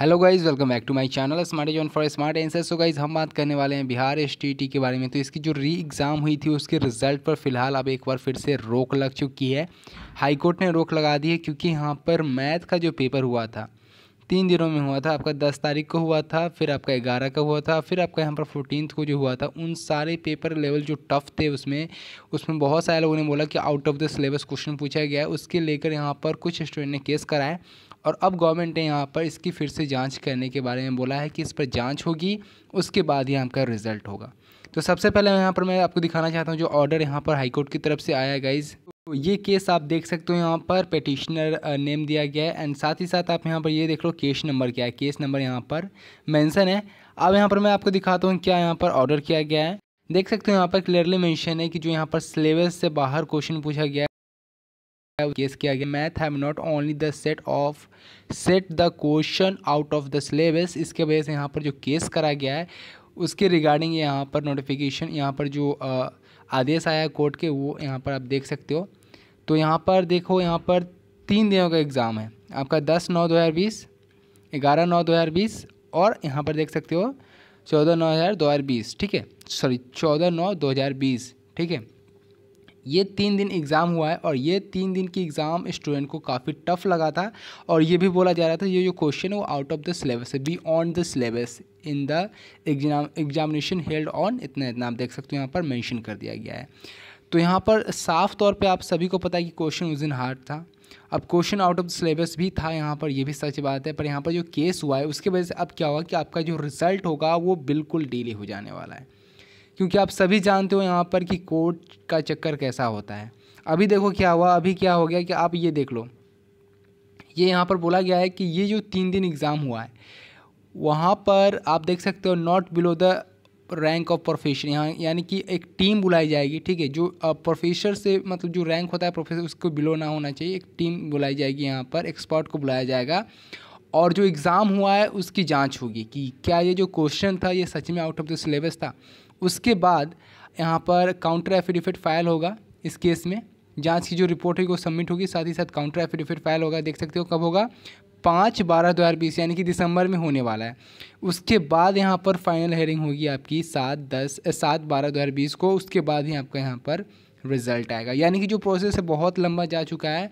hello guys welcome back to my channel smart zone for smart answer so guys हम बात करने वाले हैं बिहार एस के बारे में तो इसकी जो री एग्ज़ाम हुई थी उसके रिज़ल्ट पर फिलहाल अब एक बार फिर से रोक लग चुकी है हाईकोर्ट ने रोक लगा दी है क्योंकि यहाँ पर मैथ का जो पेपर हुआ था तीन दिनों में हुआ था आपका दस तारीख को हुआ था फिर आपका ग्यारह का हुआ था फिर आपका यहाँ पर फोर्टीन को जो हुआ था उन सारे पेपर लेवल जो टफ थे उसमें उसमें बहुत सारे लोगों ने बोला कि out of the syllabus question पूछा गया है उसके लेकर यहाँ पर कुछ स्टूडेंट ने केस कराया और अब गवर्नमेंट ने यहाँ पर इसकी फिर से जांच करने के बारे में बोला है कि इस पर जांच होगी उसके बाद ही आपका रिजल्ट होगा तो सबसे पहले यहाँ पर मैं आपको दिखाना चाहता हूँ जो ऑर्डर यहाँ पर हाईकोर्ट की तरफ से आया गाइज़ तो ये केस आप देख सकते हो यहाँ पर पेटिशनर नेम दिया गया है एंड साथ ही साथ आप यहाँ पर ये देख लो केस नंबर क्या है केस नंबर यहाँ पर मैंसन है अब यहाँ पर मैं आपको दिखाता हूँ क्या यहाँ पर ऑर्डर किया गया है देख सकते हो यहाँ पर क्लियरली मेंशन है कि जो यहाँ पर सिलेबस से बाहर क्वेश्चन पूछा गया है केस किया गया math have not only the set of set the question out of the syllabus इसके वजह से यहाँ पर जो केस करा गया है उसके रिगार्डिंग यहाँ पर नोटिफिकेशन यहाँ पर जो आदेश आया है कोर्ट के वो यहाँ पर आप देख सकते हो तो यहाँ पर देखो यहाँ पर तीन दिनों का एग्ज़ाम है आपका दस नौ दो हज़ार बीस ग्यारह नौ दो हज़ार बीस और यहाँ पर देख सकते हो चौदह नौ हज़ार दो हज़ार बीस ठीक है सॉरी चौदह नौ दो हज़ार बीस ठीक है ये तीन दिन एग्ज़ाम हुआ है और ये तीन दिन की एग्ज़ाम स्टूडेंट को काफ़ी टफ लगा था और ये भी बोला जा रहा था ये जो क्वेश्चन है वो आउट ऑफ द सिलेबस है be on the syllabus in the exam examination held on इतना इतना आप देख सकते हो यहाँ पर मैंशन कर दिया गया है तो यहाँ पर साफ तौर पे आप सभी को पता है कि क्वेश्चन उस दिन हार्ड था अब question out of the syllabus भी था यहाँ पर ये भी सच बात है पर यहाँ पर जो केस हुआ है उसके वजह से अब क्या हुआ कि आपका जो रिज़ल्ट होगा वो बिल्कुल डीले हो जाने वाला है क्योंकि आप सभी जानते हो यहाँ पर कि कोर्ट का चक्कर कैसा होता है अभी देखो क्या हुआ अभी क्या हो गया कि आप ये देख लो ये यहाँ पर बोला गया है कि ये जो तीन दिन एग्ज़ाम हुआ है वहाँ पर आप देख सकते हो not below the rank of profession यहाँ यानी कि एक टीम बुलाई जाएगी ठीक है जो प्रोफेसर से मतलब जो रैंक होता है प्रोफेसर उसको बिलो ना होना चाहिए एक टीम बुलाई जाएगी यहाँ पर एक्सपर्ट को बुलाया जाएगा और जो एग्ज़ाम हुआ है उसकी जांच होगी कि क्या ये जो क्वेश्चन था ये सच में आउट ऑफ द सिलेबस था उसके बाद यहाँ पर काउंटर एफिडेविट फाइल होगा इस केस में जांच की जो रिपोर्ट होगी वो सबमिट होगी साथ ही साथ काउंटर एफिडेविट फाइल होगा देख सकते हो कब होगा पाँच बारह दो हज़ार बीस यानी कि दिसंबर में होने वाला है उसके बाद यहाँ पर फाइनल हेयरिंग होगी आपकी सात दस सात बारह दो हज़ार बीस को उसके बाद ही आपका यहाँ पर रिज़ल्ट आएगा यानी कि जो प्रोसेस है बहुत लंबा जा चुका है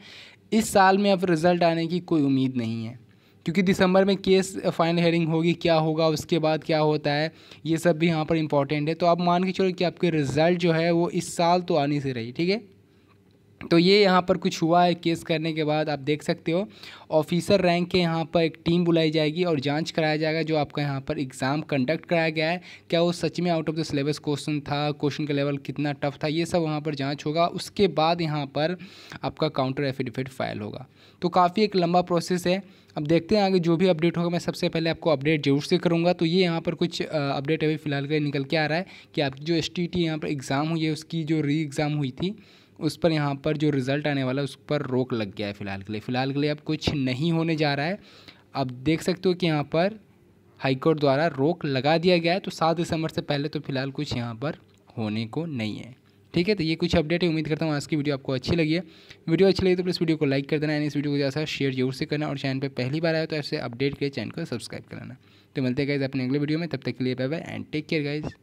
इस साल में अब रिज़ल्ट आने की कोई उम्मीद नहीं है क्योंकि दिसंबर में केस फाइनल हेयरिंग होगी क्या होगा उसके बाद क्या होता है ये सब भी यहाँ पर इंपॉर्टेंट है तो आप मान के चलो कि आपके रिजल्ट जो है वो इस साल तो आने से रही ठीक है तो ये यहाँ पर कुछ हुआ है केस करने के बाद आप देख सकते हो ऑफिसर रैंक के यहाँ पर एक टीम बुलाई जाएगी और जांच कराया जाएगा जो आपका यहाँ पर एग्ज़ाम कंडक्ट कराया गया है क्या वो सच में out of the syllabus question था क्वेश्चन का लेवल कितना टफ था ये सब वहाँ पर जांच होगा उसके बाद यहाँ पर आपका काउंटर एफिडेविट फाइल होगा तो काफ़ी एक लंबा प्रोसेस है अब देखते हैं आगे जो भी अपडेट होगा मैं सबसे पहले आपको अपडेट जरूर से करूँगा तो ये यहाँ पर कुछ अपडेट अभी फ़िलहाल का निकल के आ रहा है कि आपकी जो एस टी यहाँ पर एग्ज़ाम हुई है उसकी जो री एग्ज़ाम हुई थी उस पर यहाँ पर जो रिज़ल्ट आने वाला है उस पर रोक लग गया है फ़िलहाल के लिए फ़िलहाल के लिए अब कुछ नहीं होने जा रहा है अब देख सकते हो कि यहाँ पर हाईकोर्ट द्वारा रोक लगा दिया गया है तो सात दिसंबर से पहले तो फ़िलहाल कुछ यहाँ पर होने को नहीं है ठीक है तो ये कुछ अपडेट है उम्मीद करता हूँ आज की वीडियो आपको अच्छी लगी है वीडियो अच्छी लगी तो प्लीज़ वीडियो को लाइक कर देना इस वीडियो को ज़्यादा शेयर जरूर से करना और चैनल पर पहली बार आया तो ऐसे अपडेट के चैनल को सब्सक्राइब कराना तो मिलते गाइज अपने अगले वीडियो में तब तक के लिए bye bye and take care guys